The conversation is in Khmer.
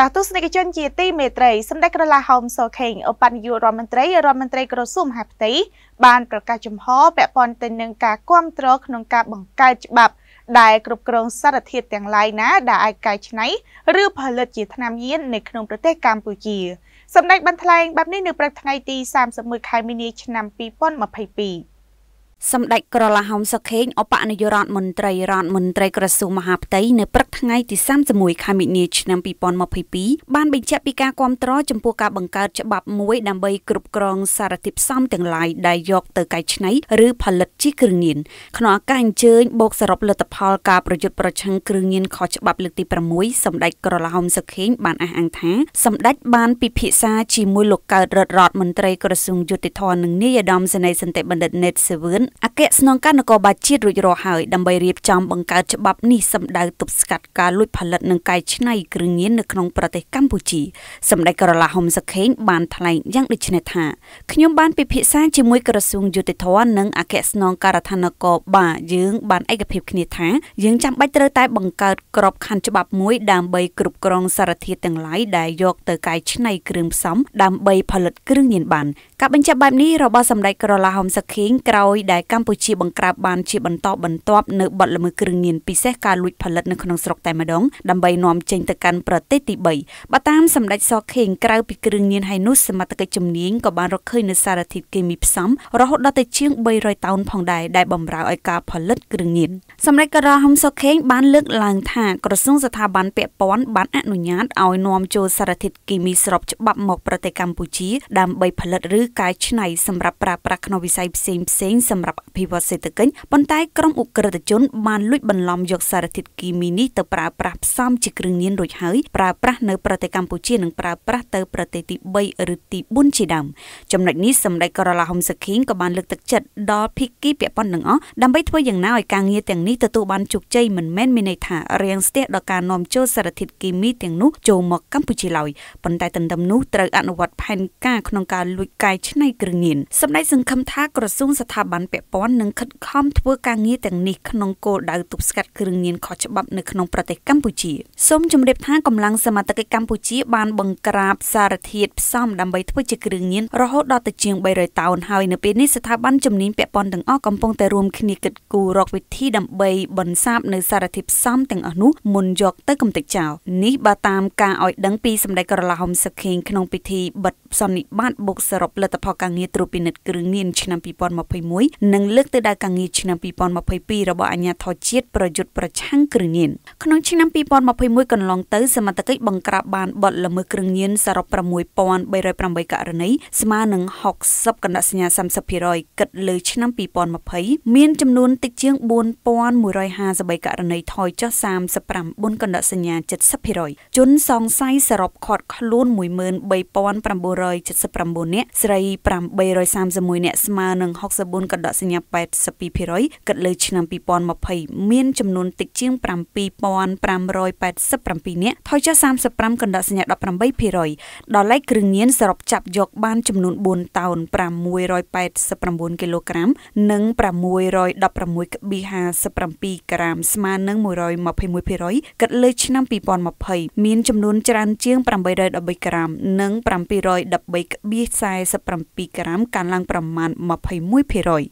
ចាស់ទស្សនិកជនជាទីមេត្រីសម្ដេចក្រឡាហោមសូខេងឧបនាយករដ្ឋមន្ត្រីរដ្ឋមន្ត្រីក្រសួងមហាផ្ទៃបានប្រកាសចំហពាក់ព័ន្ធទៅនឹងការគ្រប់គ្រងក្នុងការបង្កើតច្បាប់ដែលគ្រប់គ្រងសារធាតុទាំងឡាយណាដែលអាចកែច្នៃ ឬផលិតជាថ្នាំញៀននៅក្នុងប្រទេសកម្ពុជា សម្ដេចបានថ្លែងបែបនេះនៅព្រឹកថ្ងៃទី31ខែមីនាឆ្នាំ2022សម្ដេចក្រឡាហោមសុខេងអបនយោរដ្ឋមន្ត្រីរដ្ឋមន្ត្រីក្រសួងមហាផ្ទៃនៅព្រឹកថ្ងៃទី31ខែមិនិនាឆ្នាំ2022បានបញ្ជាក់ពីការគាំទ្រ ចំពោះការបង្កើតច្បាប់មួយដើម្បីគ្រប់គ្រងសារធាតុផ្សំទាំងឡាយដែលយកទៅកែច្នៃឬផលិតជាគ្រឿងញៀនក្នុងឱកាសអញ្ជើញបូកសរុបលទ្ធផលការប្រយុទ្ធប្រឆាំងគ្រឿងញៀនខុសច្បាប់លើកទី6សម្ដេចក្រឡាហោមសុខេងបានអះអាងថាសម្ដេចបានពិភាក្សាជាមួយលោកកើតរដ្ឋរដ្ឋមន្ត្រីក្រសួងយុតិធធម៌និងនាយឧត្តមសេនីយ៍សន្តិបណ្ឌិតណេតសេវឿនអគ្គស្នងការនគរបាលជាតិរួចរាល់ហើយដើម្បីរៀបចំបង្កើតច្បាប់នេះសម្ដៅទប់ស្កាត់ការលួចផលិតនិងកែច្នៃគ្រឿងញៀននៅក្នុងប្រទេសកម្ពុជាសម្ដេចក្រឡាហុំសខេងបានថ្លែងយ៉ាងដូចនេះថាខ្ញុំបានពិភាក្សាជាមួយក្រសួងយុតិធធននិងអគ្គស្នងការដ្ឋាននគរបាលយើងបានឯកភាពគ្នាថាយើងចាំបាច់ត្រូវតែបង្កើតក្របខ័ណ្ឌច្បាប់មួយដើម្បីគ្រប់គ្រងសារធាតុទាំងឡាយដែលយកទៅកែច្នៃគ្រឿងផ្សំដើម្បីផលិតគ្រឿងញៀនបានការបញ្ជាក់បែបនេះរបស់សម្ដេចក្រឡាហុំសខេងក្រោយដែលដែលកម្ពុជាបង្ក្រាបបានជាបន្តបន្ទាប់នៅបទល្មើសគ្រឿងញៀនពិសេសការលួចផលិតនៅក្នុងស្រុកតែម្ដងដើម្បីនាំចេញទៅកាន់ប្រទេសទី3បើតាមសម្ដេចសខេងក្រៅពីគ្រឿងញៀនហើយនោះសមត្ថកិច្ចជំនាញក៏បានរកឃើញនៅសារធាតុគីមីផ្សំរហូតដល់ទៅជាង300តោនផងដែរដែលបំរើឲ្យការផលិតគ្រឿងញៀនសម្ដេចក៏រហំសុខេងបានលើកឡើងថាក្រសួងស្ថាប័នពាក់ព័ន្ធបានអនុញ្ញាតឲ្យនាំចូលសារធាតុគីមីស្របច្បាប់មកប្រទេសកម្ពុជាដើម្បីផលិតឬកែច្នៃសម្រាប់ប្រើប្រាស់ក្នុងវិស័យផ្សេងៗសម្រាប់សម្រាប់អភិវឌ្ឍសេដ្ឋកិច្ចប៉ុន្តែក្រុមអ ுக ្រិតជនបានលួចបន្លំយកសារធាតុគីមីនេះទៅប្រើប្រាស់ផ្សំជាគ្រឿងញៀនរួចហើយប្រើប្រាស់នៅប្រទេសកម្ពុជានិងប្រើប្រាស់ទៅប្រទេសទី3ឬទី4ជាដើមចំណុចនេះសម្ដេចក្រឡាហុំសខីងក៏បានលើកទឹកចិត្តដល់ភិក្ខីពាក់ព័ន្ធទាំងអស់ដើម្បីធ្វើយ៉ាងណាឲ្យការងារទាំងនេះទទួលបានជោគជ័យមិនមែនមានន័យថារាំងស្ទះដល់ការនាំចូលសារធាតុគីមីទាំងនោះចូលមកកម្ពុជាឡើយប៉ុន្តែទន្ទឹមនោះត្រូវអនុវត្តផែនការក្នុងការលួចកាយឆ្នៃគ្រឿងញៀនសម្ដេចសង្ឃឹមថាក្រសួងស្ថាប័នពពាក់ព័ន្ធនឹងខិតខំធ្វើការងារទាំងនេះក្នុងគោលដៅទប់ស្កាត់គ្រឿងញៀនខុសច្បាប់នៅក្នុងប្រទេសកម្ពុជាសូមជម្រាបថាកម្លាំងសមត្ថកិច្ចកម្ពុជាបានបង្ក្រាបសារធាតុផ្សំដើម្បីធ្វើជាគ្រឿងញៀនរហូតដល់ទៅជាង300តោនហើយនៅពេលនេះស្ថាប័នជំនាញពាក់ព័ន្ធទាំងអស់កំពុងតែរួមគ្នាគិតគូររកវិធីដើម្បីបន្សាបនៅសារធាតុផ្សំទាំងអស់នោះមុនយកទៅកំទេចចោលនេះបើតាមការឲ្យដឹងពីសម្ដេចក្រឡាហុំសុខេងក្នុងពិធីបិទសន្និបាតបុកសរុបលទ្ធផលការងារត្រួតពិនិត្យគ្រឿងញៀនឆ្នាំ2021និងលើកទៅដល់ការងារឆ្នាំ2022របស់អាជ្ញាធរជាតិប្រយុទ្ធប្រឆាំងគ្រឿងញៀនក្នុងឆ្នាំ2021កន្លងទៅសមត្ថកិច្ចបង្ក្រាបបានបទល្មើសគ្រឿងញៀនសរុប6308ករណីស្មើនឹង60កណ្ដាសញ្ញា30%គិតលើឆ្នាំ2020មានចំនួនតិចជាង4153ករណីថយចុះ39កណ្ដាសញ្ញា70%ជនសង្ស័យសរុបខាត់ខ្លួន13979នាក់ស្រី831នាក់ស្មើនឹង64កណ្ដាសញ្ញា82%គិតលើឆ្នាំ2020មានចំនួនតិចជាង7587នាក់ថយចុះ35កណ្ដាសញ្ញា18%ដល់លេខគ្រឿងញៀនសរុបចាប់យកបានចំនួន4តោន689គីឡូក្រាម និង616.57ក្រាមស្មើនឹង121%គិតលើឆ្នាំ2020មានចំនួនច្រើនជាង813ក្រាមនិង713.47ក្រាមកើនឡើងប្រមាណ21%